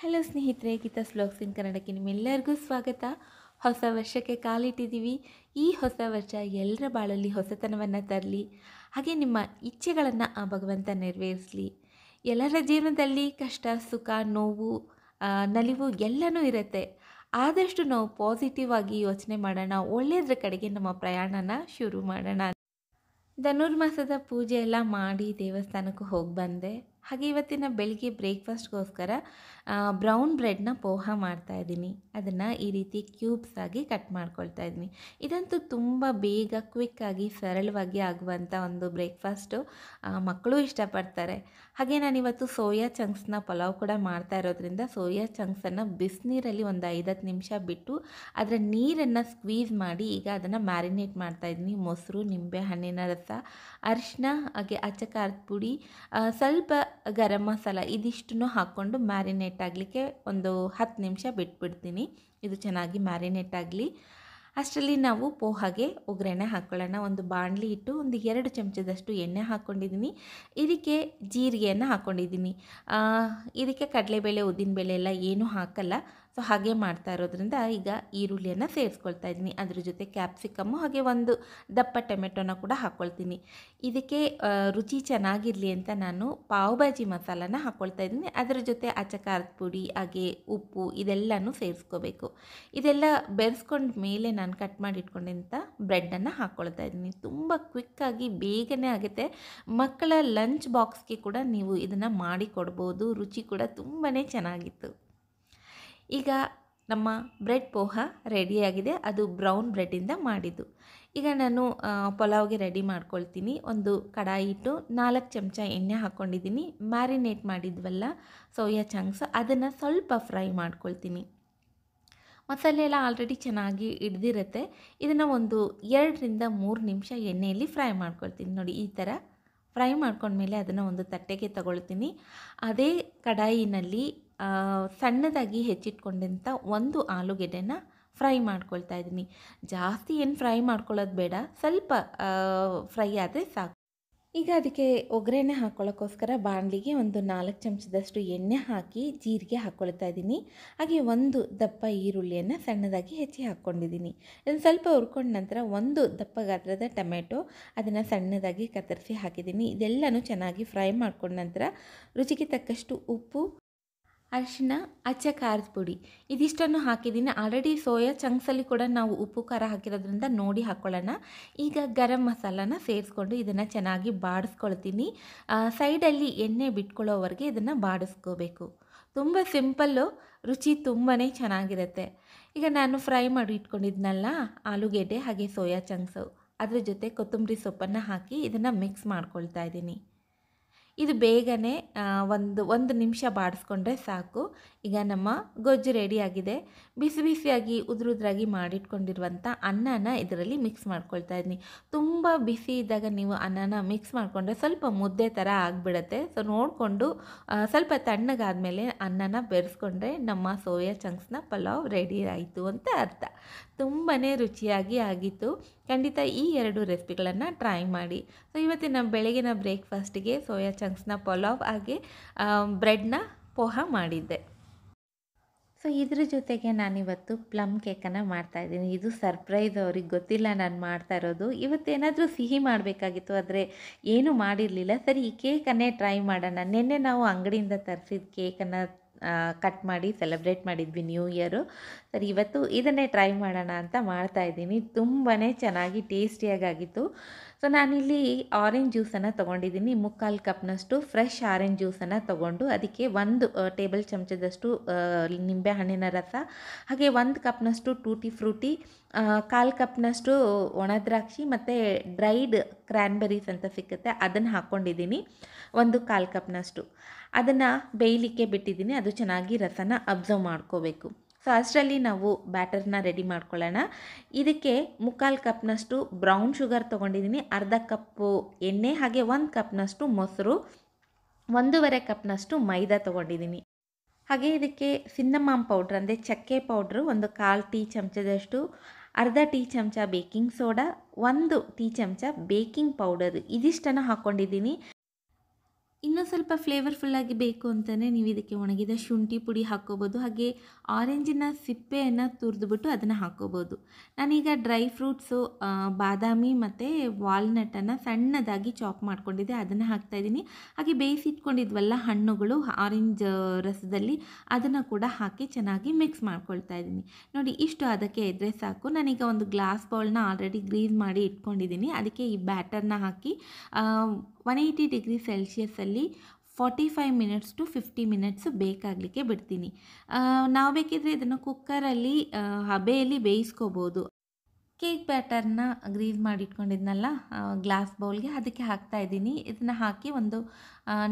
hello ಸ್ನೇಹಿತರೆ ಗೀತಾ ಸ್ಲೋಕ್ಸ್ ಇನ್ ಕನ್ನಡಕ್ಕೆ ನಿಮ್ಮೆಲ್ಲರಿಗೂ ಸ್ವಾಗತ ಹೊಸ ವರ್ಷಕ್ಕೆ ಕಾಲಿಟ್ಟಿದ್ದೀವಿ ಈ ಹೊಸ ವರ್ಷ ಎಲ್ಲರ ಬಾಳಲ್ಲಿ ಹೊಸತನವನ್ನು ತರಲಿ ಹಾಗೆ ನಿಮ್ಮ ಇಚ್ಛೆಗಳನ್ನು ಆ ಭಗವಂತ ನೆರವೇರಿಸಲಿ ಎಲ್ಲರ ಜೀವನದಲ್ಲಿ ಕಷ್ಟ ಸುಖ ನೋವು ನಲಿವು ಎಲ್ಲನೂ ಇರುತ್ತೆ ಆದಷ್ಟು ನಾವು ಪಾಸಿಟಿವ್ ಆಗಿ ಯೋಚನೆ ಮಾಡೋಣ ಒಳ್ಳೆಯದ್ರ ಕಡೆಗೆ ನಮ್ಮ ಪ್ರಯಾಣನ ಶುರು ಮಾಡೋಣ ಧನುರ್ಮಾಸದ ಪೂಜೆ ಎಲ್ಲ ಮಾಡಿ ದೇವಸ್ಥಾನಕ್ಕೆ ಹೋಗಿ ಬಂದೆ ಹಾಗೆ ಇವತ್ತಿನ ಬೆಳಗ್ಗೆ ಬ್ರೇಕ್ಫಾಸ್ಟ್ಗೋಸ್ಕರ ಬ್ರೌನ್ ಬ್ರೆಡ್ನ ಪೋಹ ಮಾಡ್ತಾಯಿದ್ದೀನಿ ಅದನ್ನು ಈ ರೀತಿ ಕ್ಯೂಬ್ಸ್ ಆಗಿ ಕಟ್ ಮಾಡ್ಕೊಳ್ತಾ ಇದ್ದೀನಿ ಇದಂತೂ ತುಂಬ ಬೇಗ ಕ್ವಿಕ್ಕಾಗಿ ಸರಳವಾಗಿ ಆಗುವಂಥ ಒಂದು ಬ್ರೇಕ್ಫಾಸ್ಟು ಮಕ್ಕಳು ಇಷ್ಟಪಡ್ತಾರೆ ಹಾಗೆ ನಾನಿವತ್ತು ಸೋಯಾ ಚಂಕ್ಸ್ನ ಪಲಾವ್ ಕೂಡ ಮಾಡ್ತಾ ಇರೋದ್ರಿಂದ ಸೋಯಾ ಚಂಕ್ಸನ್ನು ಬಿಸಿನೀರಲ್ಲಿ ಒಂದು ಐದತ್ತು ನಿಮಿಷ ಬಿಟ್ಟು ಅದರ ನೀರನ್ನು ಸ್ಕ್ವೀಸ್ ಮಾಡಿ ಈಗ ಅದನ್ನು ಮ್ಯಾರಿನೇಟ್ ಮಾಡ್ತಾಯಿದ್ದೀನಿ ಮೊಸರು ನಿಂಬೆ ಹಣ್ಣಿನ ರಸ ಅರಿಶಿನ ಹಾಗೆ ಅಚ್ಚಕಾರದ ಪುಡಿ ಸ್ವಲ್ಪ ಗರಂ ಮಸಾಲ ಇದಿಷ್ಟನ್ನು ಹಾಕ್ಕೊಂಡು ಮ್ಯಾರಿನೇಟ್ ಆಗಲಿಕ್ಕೆ ಒಂದು ಹತ್ತು ನಿಮಿಷ ಬಿಟ್ಬಿಡ್ತೀನಿ ಇದು ಚೆನ್ನಾಗಿ ಮ್ಯಾರಿನೇಟ್ ಆಗಲಿ ಅಷ್ಟರಲ್ಲಿ ನಾವು ಪೋಹಾಗೆ ಒಗ್ಗರಣೆ ಹಾಕ್ಕೊಳ್ಳೋಣ ಒಂದು ಬಾಣಲಿ ಇಟ್ಟು ಒಂದು ಎರಡು ಚಮಚದಷ್ಟು ಎಣ್ಣೆ ಹಾಕ್ಕೊಂಡಿದ್ದೀನಿ ಇದಕ್ಕೆ ಜೀರಿಗೆಯನ್ನು ಹಾಕ್ಕೊಂಡಿದ್ದೀನಿ ಇದಕ್ಕೆ ಕಡಲೆಬೇಳೆ ಉದ್ದಿನಬೇಳೆ ಎಲ್ಲ ಏನೂ ಹಾಕಲ್ಲ ಸೊ ಹಾಗೆ ಮಾಡ್ತಾ ಇರೋದ್ರಿಂದ ಈಗ ಈರುಳ್ಳಿಯನ್ನು ಸೇರಿಸ್ಕೊಳ್ತಾ ಇದ್ದೀನಿ ಅದ್ರ ಜೊತೆ ಕ್ಯಾಪ್ಸಿಕಮ್ಮು ಹಾಗೆ ಒಂದು ದಪ್ಪ ಟೊಮೆಟೊನ ಕೂಡ ಹಾಕ್ಕೊಳ್ತೀನಿ ಇದಕ್ಕೆ ರುಚಿ ಚೆನ್ನಾಗಿರಲಿ ಅಂತ ನಾನು ಪಾವ್ ಭಾಜಿ ಮಸಾಲನ ಹಾಕ್ಕೊಳ್ತಾ ಇದ್ದೀನಿ ಅದರ ಜೊತೆ ಅಚ್ಚ ಖಾರದ ಪುಡಿ ಹಾಗೆ ಉಪ್ಪು ಇದೆಲ್ಲನೂ ಸೇರಿಸ್ಕೋಬೇಕು ಇದೆಲ್ಲ ಬೆರೆಸ್ಕೊಂಡ ಮೇಲೆ ನಾನು ಕಟ್ ಮಾಡಿ ಮಾಡಿಟ್ಕೊಂಡಂಥ ಬ್ರೆಡ್ಡನ್ನು ಹಾಕ್ಕೊಳ್ತಾ ಇದ್ದೀನಿ ತುಂಬ ಕ್ವಿಕ್ಕಾಗಿ ಬೇಗನೆ ಆಗುತ್ತೆ ಮಕ್ಕಳ ಲಂಚ್ ಬಾಕ್ಸ್ಗೆ ಕೂಡ ನೀವು ಇದನ್ನು ಮಾಡಿ ರುಚಿ ಕೂಡ ತುಂಬಾ ಚೆನ್ನಾಗಿತ್ತು ಈಗ ನಮ್ಮ ಬ್ರೆಡ್ ಪೋಹ ರೆಡಿಯಾಗಿದೆ ಅದು ಬ್ರೌನ್ ಬ್ರೆಡ್ಡಿಂದ ಮಾಡಿದ್ದು ಈಗ ನಾನು ಪಲಾವ್ಗೆ ರೆಡಿ ಮಾಡ್ಕೊಳ್ತೀನಿ ಒಂದು ಕಡಾಯಿ ಇಟ್ಟು ನಾಲ್ಕು ಚಮಚ ಎಣ್ಣೆ ಹಾಕ್ಕೊಂಡಿದ್ದೀನಿ ಮ್ಯಾರಿನೇಟ್ ಮಾಡಿದ್ವಲ್ಲ ಸೋಯಾ ಚಂಕ್ಸ್ ಅದನ್ನು ಸ್ವಲ್ಪ ಫ್ರೈ ಮಾಡ್ಕೊಳ್ತೀನಿ ಮಸಾಲೆ ಎಲ್ಲ ಆಲ್ರೆಡಿ ಚೆನ್ನಾಗಿ ಹಿಡ್ದಿರುತ್ತೆ ಇದನ್ನು ಒಂದು ಎರಡರಿಂದ ಮೂರು ನಿಮಿಷ ಎಣ್ಣೆಯಲ್ಲಿ ಫ್ರೈ ಮಾಡ್ಕೊಳ್ತೀನಿ ನೋಡಿ ಈ ಥರ ಫ್ರೈ ಮಾಡ್ಕೊಂಡ್ಮೇಲೆ ಅದನ್ನು ಒಂದು ತಟ್ಟೆಗೆ ತಗೊಳ್ತೀನಿ ಅದೇ ಕಡಾಯಿನಲ್ಲಿ ಸಣ್ಣದಾಗಿ ಹೆಚ್ಚಿಟ್ಕೊಂಡಂಥ ಒಂದು ಆಲೂಗೆಡ್ಡೆನ ಫ್ರೈ ಮಾಡ್ಕೊಳ್ತಾ ಇದ್ದೀನಿ ಜಾಸ್ತಿ ಏನು ಫ್ರೈ ಮಾಡ್ಕೊಳ್ಳೋದು ಬೇಡ ಸ್ವಲ್ಪ ಫ್ರೈ ಆದರೆ ಸಾಕು ಈಗ ಅದಕ್ಕೆ ಒಗ್ಗರಣೆ ಹಾಕ್ಕೊಳ್ಳೋಕ್ಕೋಸ್ಕರ ಬಾಣಲಿಗೆ ಒಂದು ನಾಲ್ಕು ಚಮಚದಷ್ಟು ಎಣ್ಣೆ ಹಾಕಿ ಜೀರಿಗೆ ಹಾಕ್ಕೊಳ್ತಾ ಇದ್ದೀನಿ ಹಾಗೆ ಒಂದು ದಪ್ಪ ಈರುಳ್ಳಿಯನ್ನು ಸಣ್ಣದಾಗಿ ಹೆಚ್ಚಿ ಹಾಕ್ಕೊಂಡಿದ್ದೀನಿ ಇದನ್ನು ಸ್ವಲ್ಪ ಹುರ್ಕೊಂಡ ನಂತರ ಒಂದು ದಪ್ಪ ಗಾತ್ರದ ಟೊಮೆಟೊ ಅದನ್ನು ಸಣ್ಣದಾಗಿ ಕತ್ತರಿಸಿ ಹಾಕಿದ್ದೀನಿ ಇದೆಲ್ಲನೂ ಚೆನ್ನಾಗಿ ಫ್ರೈ ಮಾಡ್ಕೊಂಡ ನಂತರ ರುಚಿಗೆ ತಕ್ಕಷ್ಟು ಉಪ್ಪು ಅರಿಶಿನ ಅಚ್ಚ ಖಾರದ ಪುಡಿ ಇದಿಷ್ಟನ್ನು ಹಾಕಿದ್ದೀನಿ ಆಲ್ರೆಡಿ ಸೋಯಾ ಚಂಕ್ಸಲ್ಲಿ ಕೂಡ ನಾವು ಉಪ್ಪು ಖಾರ ಹಾಕಿರೋದ್ರಿಂದ ನೋಡಿ ಹಾಕ್ಕೊಳ್ಳೋಣ ಈಗ ಗರಂ ಮಸಾಲಾನ ಸೇರಿಸ್ಕೊಂಡು ಇದನ್ನು ಚೆನ್ನಾಗಿ ಬಾಡಿಸ್ಕೊಳ್ತೀನಿ ಸೈಡಲ್ಲಿ ಎಣ್ಣೆ ಬಿಟ್ಕೊಳ್ಳೋವರೆಗೆ ಇದನ್ನು ಬಾಡಿಸ್ಕೋಬೇಕು ತುಂಬ ಸಿಂಪಲ್ಲು ರುಚಿ ತುಂಬಾ ಚೆನ್ನಾಗಿರುತ್ತೆ ಈಗ ನಾನು ಫ್ರೈ ಮಾಡಿ ಇಟ್ಕೊಂಡಿದ್ನಲ್ಲ ಆಲೂಗೆಡ್ಡೆ ಹಾಗೆ ಸೋಯಾ ಚಂಕ್ಸು ಅದ್ರ ಜೊತೆ ಕೊತ್ತಂಬರಿ ಸೊಪ್ಪನ್ನು ಹಾಕಿ ಇದನ್ನು ಮಿಕ್ಸ್ ಮಾಡ್ಕೊಳ್ತಾ ಇದ್ದೀನಿ ಇದು ಬೇಗನೆ ಒಂದು ಒಂದು ನಿಮಿಷ ಬಾಡಿಸ್ಕೊಂಡ್ರೆ ಸಾಕು ಈಗ ನಮ್ಮ ಗೊಜ್ಜು ರೆಡಿಯಾಗಿದೆ ಬಿಸಿ ಬಿಸಿಯಾಗಿ ಉದುರುದ್ರಾಗಿ ಮಾಡಿಟ್ಕೊಂಡಿರುವಂಥ ಅನ್ನನ ಇದರಲ್ಲಿ ಮಿಕ್ಸ್ ಮಾಡ್ಕೊಳ್ತಾ ಇದ್ದೀನಿ ತುಂಬ ಬಿಸಿ ಇದ್ದಾಗ ನೀವು ಅನ್ನನ ಮಿಕ್ಸ್ ಮಾಡಿಕೊಂಡ್ರೆ ಸ್ವಲ್ಪ ಮುದ್ದೆ ಥರ ಆಗಿಬಿಡತ್ತೆ ಸೊ ನೋಡಿಕೊಂಡು ಸ್ವಲ್ಪ ತಣ್ಣಗಾದಮೇಲೆ ಅನ್ನನ ಬೆರೆಸ್ಕೊಂಡ್ರೆ ನಮ್ಮ ಸೋಯಾ ಚಂಕ್ಸ್ನ ಪಲಾವ್ ರೆಡಿ ಆಯಿತು ಅಂತ ಅರ್ಥ ತುಂಬಾ ರುಚಿಯಾಗಿ ಆಗಿತ್ತು ಖಂಡಿತ ಈ ಎರಡು ರೆಸಿಪಿಗಳನ್ನು ಟ್ರೈ ಮಾಡಿ ಸೊ ಇವತ್ತಿನ ಬೆಳಗಿನ ಬ್ರೇಕ್ಫಾಸ್ಟಿಗೆ ಸೋಯಾ ಚಂಕ್ಸ್ನ ಪಲಾವ್ ಹಾಗೆ ಬ್ರೆಡ್ನ ಪೋಹ ಮಾಡಿದ್ದೆ ಸೊ ಇದ್ರ ಜೊತೆಗೆ ನಾನಿವತ್ತು ಪ್ಲಮ್ ಕೇಕನ್ನು ಮಾಡ್ತಾಯಿದ್ದೀನಿ ಇದು ಸರ್ಪ್ರೈಸ್ ಅವ್ರಿಗೆ ಗೊತ್ತಿಲ್ಲ ನಾನು ಮಾಡ್ತಾ ಇರೋದು ಇವತ್ತೇನಾದರೂ ಸಿಹಿ ಮಾಡಬೇಕಾಗಿತ್ತು ಆದರೆ ಏನೂ ಮಾಡಿರಲಿಲ್ಲ ಸರಿ ಈ ಕೇಕನ್ನೇ ಟ್ರೈ ಮಾಡೋಣ ನಿನ್ನೆ ನಾವು ಅಂಗಡಿಯಿಂದ ತರಿಸಿದ ಕೇಕನ್ನು ಕಟ್ ಮಾಡಿ ಸೆಲೆಬ್ರೇಟ್ ಮಾಡಿದ್ವಿ ನ್ಯೂ ಇಯರು ಸರಿ ಇವತ್ತು ಇದನ್ನೇ ಟ್ರೈ ಮಾಡೋಣ ಅಂತ ಮಾಡ್ತಾಯಿದ್ದೀನಿ ತುಂಬಾ ಚೆನ್ನಾಗಿ ಆಗಿತ್ತು ಸೊ ನಾನಿಲ್ಲಿ ಆರೆಂಜ್ ಜ್ಯೂಸನ್ನು ತೊಗೊಂಡಿದ್ದೀನಿ ಮುಕ್ಕಾಲು ಕಪ್ನಷ್ಟು ಫ್ರೆಶ್ ಆರೆಂಜ್ ಜ್ಯೂಸನ್ನು ತೊಗೊಂಡು ಅದಕ್ಕೆ ಒಂದು ಟೇಬಲ್ ಚಮಚದಷ್ಟು ನಿಂಬೆ ಹಣ್ಣಿನ ರಸ ಹಾಗೆ ಒಂದು ಕಪ್ನಷ್ಟು ಟೂಟಿ ಫ್ರೂಟಿ ಕಾಲು ಕಪ್ನಷ್ಟು ಒಣ ದ್ರಾಕ್ಷಿ ಮತ್ತು ಡ್ರೈಡ್ ಕ್ರ್ಯಾನ್ಬೆರೀಸ್ ಅಂತ ಸಿಕ್ಕುತ್ತೆ ಅದನ್ನು ಹಾಕ್ಕೊಂಡಿದ್ದೀನಿ ಒಂದು ಕಾಲು ಕಪ್ನಷ್ಟು ಅದನ್ನು ಬೇಯಲಿಕ್ಕೆ ಬಿಟ್ಟಿದ್ದೀನಿ ಅದು ಚೆನ್ನಾಗಿ ರಸನ ಅಬ್ಸರ್ವ್ ಮಾಡ್ಕೋಬೇಕು ಸೊ ಅಷ್ಟರಲ್ಲಿ ನಾವು ಬ್ಯಾಟರ್ನ ರೆಡಿ ಮಾಡ್ಕೊಳ್ಳೋಣ ಇದಕ್ಕೆ ಮುಕ್ಕಾಲು ಕಪ್ನಷ್ಟು ಬ್ರೌನ್ ಶುಗರ್ ತೊಗೊಂಡಿದ್ದೀನಿ ಅರ್ಧ ಕಪ್ಪು ಎಣ್ಣೆ ಹಾಗೆ ಒಂದು ಕಪ್ನಷ್ಟು ಮೊಸರು ಒಂದೂವರೆ ಕಪ್ನಷ್ಟು ಮೈದಾ ತೊಗೊಂಡಿದ್ದೀನಿ ಹಾಗೆ ಇದಕ್ಕೆ ಸಿನ್ನಮಾಮ್ ಪೌಡ್ರ್ ಅಂದರೆ ಚಕ್ಕೆ ಪೌಡ್ರು ಒಂದು ಕಾಲು ಟೀ ಚಮಚದಷ್ಟು ಅರ್ಧ ಟೀ ಚಮಚ ಬೇಕಿಂಗ್ ಸೋಡಾ ಒಂದು ಟೀ ಚಮಚ ಬೇಕಿಂಗ್ ಪೌಡರ್ ಇದಿಷ್ಟನ್ನು ಹಾಕ್ಕೊಂಡಿದ್ದೀನಿ ಇನ್ನೂ ಸ್ವಲ್ಪ ಫ್ಲೇವರ್ಫುಲ್ಲಾಗಿ ಬೇಕು ಅಂತಲೇ ನೀವು ಇದಕ್ಕೆ ಒಣಗಿದ ಶುಂಠಿ ಪುಡಿ ಹಾಕ್ಕೋಬೋದು ಹಾಗೆ ಆರೆಂಜಿನ ಸಿಪ್ಪೆಯನ್ನು ತುರಿದುಬಿಟ್ಟು ಅದನ್ನು ಹಾಕ್ಕೋಬೋದು ನಾನೀಗ ಡ್ರೈ ಫ್ರೂಟ್ಸು ಬಾದಾಮಿ ಮತ್ತು ವಾಲ್ನಟನ್ನು ಸಣ್ಣದಾಗಿ ಚಾಪ್ ಮಾಡ್ಕೊಂಡಿದ್ದೆ ಅದನ್ನು ಹಾಕ್ತಾಯಿದ್ದೀನಿ ಹಾಗೆ ಬೇಯಿಸಿಟ್ಕೊಂಡಿದ್ವಲ್ಲ ಹಣ್ಣುಗಳು ಆರೆಂಜ್ ರಸದಲ್ಲಿ ಅದನ್ನು ಕೂಡ ಹಾಕಿ ಚೆನ್ನಾಗಿ ಮಿಕ್ಸ್ ಮಾಡ್ಕೊಳ್ತಾ ಇದ್ದೀನಿ ನೋಡಿ ಇಷ್ಟು ಅದಕ್ಕೆ ಎದ್ರೆ ಸಾಕು ನಾನೀಗ ಒಂದು ಗ್ಲಾಸ್ ಬೌಲ್ನ ಆಲ್ರೆಡಿ ಗ್ರೀಸ್ ಮಾಡಿ ಇಟ್ಕೊಂಡಿದ್ದೀನಿ ಅದಕ್ಕೆ ಈ ಬ್ಯಾಟರ್ನ ಹಾಕಿ ಒನ್ ಏಯ್ಟಿ ಡಿಗ್ರಿ ಸೆಲ್ಸಿಯಸ್ಸಲ್ಲಿ ಇದರಲ್ಲಿ forty five minutes to fifty minutes ಬೇಕಾಗಲಿಕ್ಕೆ ಬಿಡ್ತೀನಿ ನಾವು ಬೇಕಿದ್ರೆ ಇದನ್ನು ಕುಕ್ಕರಲ್ಲಿ ಹಬೆಯಲ್ಲಿ ಬೇಯಿಸ್ಕೋಬೋದು ಕೇಕ್ ಬ್ಯಾಟರ್ನ ಗ್ರೀಸ್ ಮಾಡಿಟ್ಕೊಂಡಿದ್ನಲ್ಲ ಗ್ಲಾಸ್ ಬೌಲ್ಗೆ ಅದಕ್ಕೆ ಹಾಕ್ತಾ ಇದ್ದೀನಿ ಇದನ್ನು ಹಾಕಿ ಒಂದು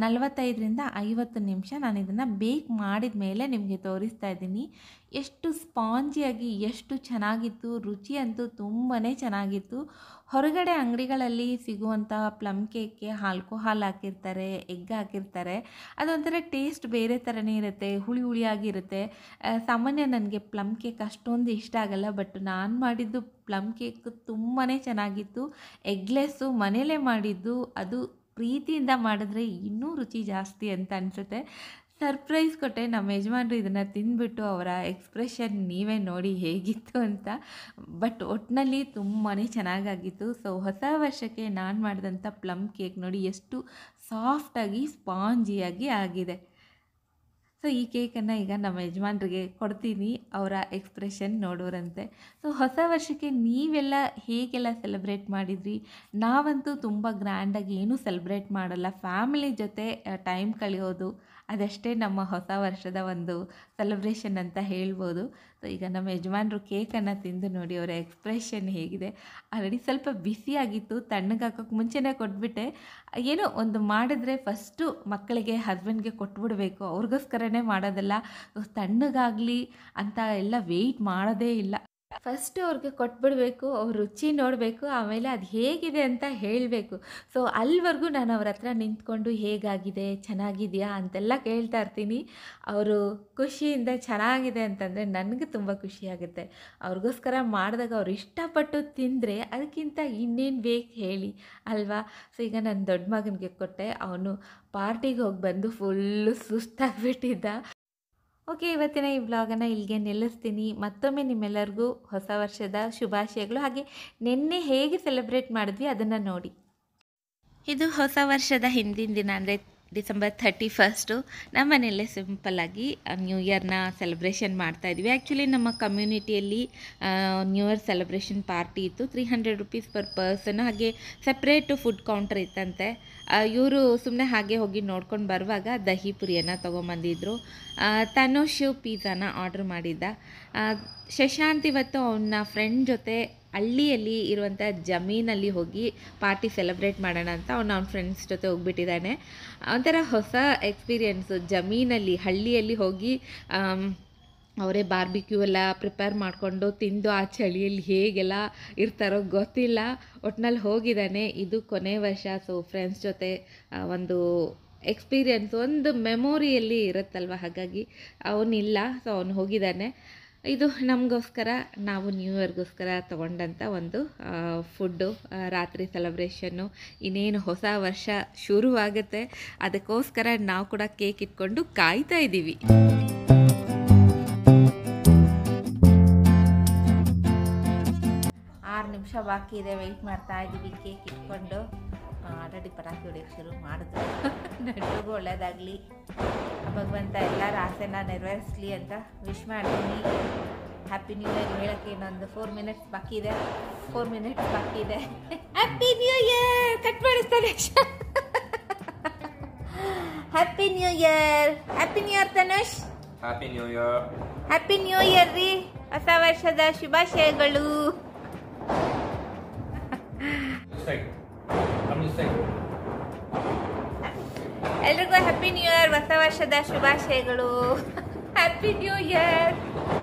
ನಲವತ್ತೈದರಿಂದ ಐವತ್ತು ನಿಮಿಷ ನಾನು ಇದನ್ನು ಬೇಕ್ ಮಾಡಿದ ಮೇಲೆ ನಿಮಗೆ ತೋರಿಸ್ತಾ ಇದ್ದೀನಿ ಎಷ್ಟು ಸ್ಪಾಂಜಿಯಾಗಿ ಎಷ್ಟು ಚೆನ್ನಾಗಿತ್ತು ರುಚಿ ಅಂತೂ ತುಂಬಾ ಚೆನ್ನಾಗಿತ್ತು ಹೊರಗಡೆ ಅಂಗಡಿಗಳಲ್ಲಿ ಸಿಗುವಂಥ ಪ್ಲಮ್ ಕೇಕ್ಗೆ ಆಲ್ಕೋಹಾಲ್ ಹಾಕಿರ್ತಾರೆ ಎಗ್ ಹಾಕಿರ್ತಾರೆ ಅದೊಂಥರ ಟೇಸ್ಟ್ ಬೇರೆ ಥರನೇ ಇರುತ್ತೆ ಹುಳಿ ಹುಳಿಯಾಗಿರುತ್ತೆ ಸಾಮಾನ್ಯ ನನಗೆ ಪ್ಲಮ್ ಕೇಕ್ ಅಷ್ಟೊಂದು ಇಷ್ಟ ಆಗಲ್ಲ ಬಟ್ ನಾನು ಮಾಡಿದ್ದು ಪ್ಲಮ್ ಕೇಕ್ ತುಂಬಾ ಚೆನ್ನಾಗಿತ್ತು ಎಗ್ಲೆಸ್ಸು ಮನೆಯಲ್ಲೇ ಮಾಡಿದ್ದು ಅದು ಪ್ರೀತಿಯಿಂದ ಮಾಡಿದ್ರೆ ಇನ್ನೂ ರುಚಿ ಜಾಸ್ತಿ ಅಂತ ಅನಿಸುತ್ತೆ ಸರ್ಪ್ರೈಸ್ ಕೊಟ್ಟೆ ನಮ್ಮ ಯಜಮಾನ್ರು ಇದನ್ನು ತಿಂದ್ಬಿಟ್ಟು ಅವರ ಎಕ್ಸ್ಪ್ರೆಷನ್ ನೀವೇ ನೋಡಿ ಹೇಗಿತ್ತು ಅಂತ ಬಟ್ ಒಟ್ಟಿನಲ್ಲಿ ತುಂಬಾ ಚೆನ್ನಾಗಾಗಿತ್ತು ಸೊ ಹೊಸ ವರ್ಷಕ್ಕೆ ನಾನು ಮಾಡಿದಂಥ ಪ್ಲಮ್ ಕೇಕ್ ನೋಡಿ ಎಷ್ಟು ಸಾಫ್ಟಾಗಿ ಸ್ಪಾಂಜಿಯಾಗಿ ಆಗಿದೆ ಸೊ ಈ ಕೇಕನ್ನು ಈಗ ನಮ್ಮ ಯಜಮಾನ್ರಿಗೆ ಕೊಡ್ತೀನಿ ಅವರ ಎಕ್ಸ್ಪ್ರೆಷನ್ ನೋಡೋರಂತೆ ಸೊ ಹೊಸ ವರ್ಷಕ್ಕೆ ನೀವೆಲ್ಲ ಹೇಗೆಲ್ಲ ಸೆಲೆಬ್ರೇಟ್ ಮಾಡಿದ್ರಿ ನಾವಂತೂ ತುಂಬ ಗ್ರ್ಯಾಂಡಾಗಿ ಏನೂ ಸೆಲೆಬ್ರೇಟ್ ಮಾಡಲ್ಲ ಫ್ಯಾಮಿಲಿ ಜೊತೆ ಟೈಮ್ ಕಳೆಯೋದು ಅದಷ್ಟೇ ನಮ್ಮ ಹೊಸ ವರ್ಷದ ಒಂದು ಸೆಲೆಬ್ರೇಷನ್ ಅಂತ ಹೇಳ್ಬೋದು ಸೊ ಈಗ ನಮ್ಮ ಯಜಮಾನರು ಕೇಕನ್ನು ತಿಂದು ನೋಡಿ ಅವರ ಎಕ್ಸ್ಪ್ರೆಷನ್ ಹೇಗಿದೆ ಆಲ್ರೆಡಿ ಸ್ವಲ್ಪ ಬಿಸಿಯಾಗಿತ್ತು ತಣ್ಣಗೆ ತಣ್ಣಗಾಕಕ್ಕೆ ಮುಂಚೆನೇ ಕೊಟ್ಬಿಟ್ಟೆ ಏನೋ ಒಂದು ಮಾಡಿದ್ರೆ ಫಸ್ಟು ಮಕ್ಕಳಿಗೆ ಹಸ್ಬೆಂಡ್ಗೆ ಕೊಟ್ಬಿಡಬೇಕು ಅವ್ರಿಗೋಸ್ಕರನೇ ಮಾಡೋದಲ್ಲ ತಣ್ಣಗಾಗಲಿ ಅಂತ ಎಲ್ಲ ವೆಯ್ಟ್ ಮಾಡೋದೇ ಇಲ್ಲ ಫಸ್ಟ್ ಅವ್ರಿಗೆ ಕೊಟ್ಬಿಡಬೇಕು ಅವ್ರು ರುಚಿ ನೋಡಬೇಕು ಆಮೇಲೆ ಅದು ಹೇಗಿದೆ ಅಂತ ಹೇಳಬೇಕು ಸೊ ಅಲ್ಲಿವರೆಗೂ ನಾನು ಅವ್ರ ಹತ್ರ ನಿಂತ್ಕೊಂಡು ಹೇಗಾಗಿದೆ ಚೆನ್ನಾಗಿದೆಯಾ ಅಂತೆಲ್ಲ ಕೇಳ್ತಾ ಇರ್ತೀನಿ ಅವರು ಖುಷಿಯಿಂದ ಚೆನ್ನಾಗಿದೆ ಅಂತಂದರೆ ನನಗೆ ತುಂಬ ಖುಷಿಯಾಗುತ್ತೆ ಅವ್ರಿಗೋಸ್ಕರ ಮಾಡಿದಾಗ ಅವ್ರು ಇಷ್ಟಪಟ್ಟು ತಿಂದರೆ ಅದಕ್ಕಿಂತ ಇನ್ನೇನು ಬೇಕು ಹೇಳಿ ಅಲ್ವಾ ಸೊ ಈಗ ನನ್ನ ದೊಡ್ಡ ಮಗನಿಗೆ ಕೊಟ್ಟೆ ಅವನು ಪಾರ್ಟಿಗೆ ಹೋಗಿ ಬಂದು ಫುಲ್ಲು ಸುಸ್ತಾಗಿಬಿಟ್ಟಿದ್ದ ಓಕೆ ಇವತ್ತಿನ ಈ ಬ್ಲಾಗನ್ನು ಇಲ್ಲಿಗೆ ನಿಲ್ಲಿಸ್ತೀನಿ ಮತ್ತೊಮ್ಮೆ ನಿಮ್ಮೆಲ್ಲರಿಗೂ ಹೊಸ ವರ್ಷದ ಶುಭಾಶಯಗಳು ಹಾಗೆ ನಿನ್ನೆ ಹೇಗೆ ಸೆಲೆಬ್ರೇಟ್ ಮಾಡಿದ್ವಿ ಅದನ್ನು ನೋಡಿ ಇದು ಹೊಸ ವರ್ಷದ ಹಿಂದಿನ ದಿನ ಅಂದರೆ ಡಿಸೆಂಬರ್ ಥರ್ಟಿ ಫಸ್ಟು ನಮ್ಮ ಮನೆಯಲ್ಲೇ ಸಿಂಪಲ್ಲಾಗಿ ನ್ಯೂ ಇಯರ್ನ ಸೆಲೆಬ್ರೇಷನ್ ಮಾಡ್ತಾ ಇದ್ವಿ ಆ್ಯಕ್ಚುಲಿ ನಮ್ಮ ಕಮ್ಯುನಿಟಿಯಲ್ಲಿ ನ್ಯೂ ಇಯರ್ ಸೆಲೆಬ್ರೇಷನ್ ಪಾರ್ಟಿ ಇತ್ತು three hundred rupees per per ಹಾಗೆ ಸಪ್ರೇಟು ಫುಡ್ ಕೌಂಟರ್ ಇತ್ತಂತೆ ಇವರು ಸುಮ್ಮನೆ ಹಾಗೆ ಹೋಗಿ ನೋಡ್ಕೊಂಡು ಬರುವಾಗ ದಹಿ ಪುರಿಯನ್ನು ತೊಗೊಂಬಂದಿದ್ರು ತನೋಶಿವ್ ಪಿಜ್ಜಾನ ಆರ್ಡ್ರ್ ಮಾಡಿದ್ದ ಶಶಾಂತ್ ಇವತ್ತು ಅವನ್ನ ಫ್ರೆಂಡ್ ಜೊತೆ ಹಳ್ಳಿಯಲ್ಲಿ ಇರುವಂಥ ಜಮೀನಲ್ಲಿ ಹೋಗಿ ಪಾರ್ಟಿ ಸೆಲೆಬ್ರೇಟ್ ಮಾಡೋಣ ಅಂತ ಅವನು ಅವ್ನ ಫ್ರೆಂಡ್ಸ್ ಜೊತೆ ಹೋಗ್ಬಿಟ್ಟಿದ್ದಾನೆ ಒಂಥರ ಹೊಸ ಎಕ್ಸ್ಪೀರಿಯೆನ್ಸು ಜಮೀನಲ್ಲಿ ಹಳ್ಳಿಯಲ್ಲಿ ಹೋಗಿ ಅವರೇ ಬಾರ್ಬಿಕ್ಯೂ ಎಲ್ಲ ಪ್ರಿಪೇರ್ ಮಾಡಿಕೊಂಡು ತಿಂದು ಆ ಚಳಿಯಲ್ಲಿ ಹೇಗೆಲ್ಲ ಇರ್ತಾರೋ ಗೊತ್ತಿಲ್ಲ ಒಟ್ಟಿನಲ್ಲಿ ಹೋಗಿದ್ದಾನೆ ಇದು ಕೊನೆ ವರ್ಷ ಸೊ ಫ್ರೆಂಡ್ಸ್ ಜೊತೆ ಒಂದು ಎಕ್ಸ್ಪೀರಿಯೆನ್ಸ್ ಒಂದು ಮೆಮೊರಿಯಲ್ಲಿ ಇರುತ್ತಲ್ವ ಹಾಗಾಗಿ ಅವನಿಲ್ಲ ಸೊ ಅವನು ಹೋಗಿದ್ದಾನೆ ಇದು ನಮಗೋಸ್ಕರ ನಾವು ನ್ಯೂ ಇಯರ್ಗೋಸ್ಕರ ತೊಗೊಂಡಂಥ ಒಂದು ಫುಡ್ಡು ರಾತ್ರಿ ಸೆಲೆಬ್ರೇಷನ್ನು ಇನ್ನೇನು ಹೊಸ ವರ್ಷ ಶುರುವಾಗುತ್ತೆ ಅದಕ್ಕೋಸ್ಕರ ನಾವು ಕೂಡ ಕೇಕ್ ಇಟ್ಕೊಂಡು ಕಾಯ್ತಾ ಇದ್ದೀವಿ ಬಾಕಿ ಇದೆ ವೆಯ್ಟ್ ಮಾಡ್ತಾ ಇದ್ದೀವಿ ಕೇಕ್ ಇಟ್ಕೊಂಡು ಆಲ್ರೆಡಿ ಪಟಾಕಿ ಹೊಡಿಯೋಕ್ಕೆ ಶುರು ಮಾಡಿದ್ರು ನಡೆಯೋಗು ಒಳ್ಳೇದಾಗಲಿ ಭಗವಂತ ಎಲ್ಲರ ಆಸೆನ ನೆರವೇರಿಸ್ಲಿ ಅಂತ ವಿಶ್ ಮಾಡ್ತೀನಿ ಹ್ಯಾಪಿ ನ್ಯೂ ಇಯರ್ ಹೇಳೋಕ್ಕೆ ಇನ್ನೊಂದು ಫೋರ್ ಮಿನಿಟ್ಸ್ ಬಾಕಿ ಇದೆ ಫೋರ್ ಮಿನಿಟ್ಸ್ ಬಾಕಿ ಇದೆ ಹ್ಯಾಪಿ ನ್ಯೂ ಇಯರ್ ಕಟ್ ಮಾಡಿಸ್ತಾನೆ happy new year happy new year Tanush happy new year happy new year ರೀ ಹೊಸ ವರ್ಷದ ಶುಭಾಶಯಗಳು ಎಲ್ರಿಗೂ ಹ್ಯಾಪಿ ನ್ಯೂ ಇಯರ್ ಹೊಸ ವರ್ಷದ ಶುಭಾಶಯಗಳು ಹ್ಯಾಪಿ ನ್ಯೂ ಇಯರ್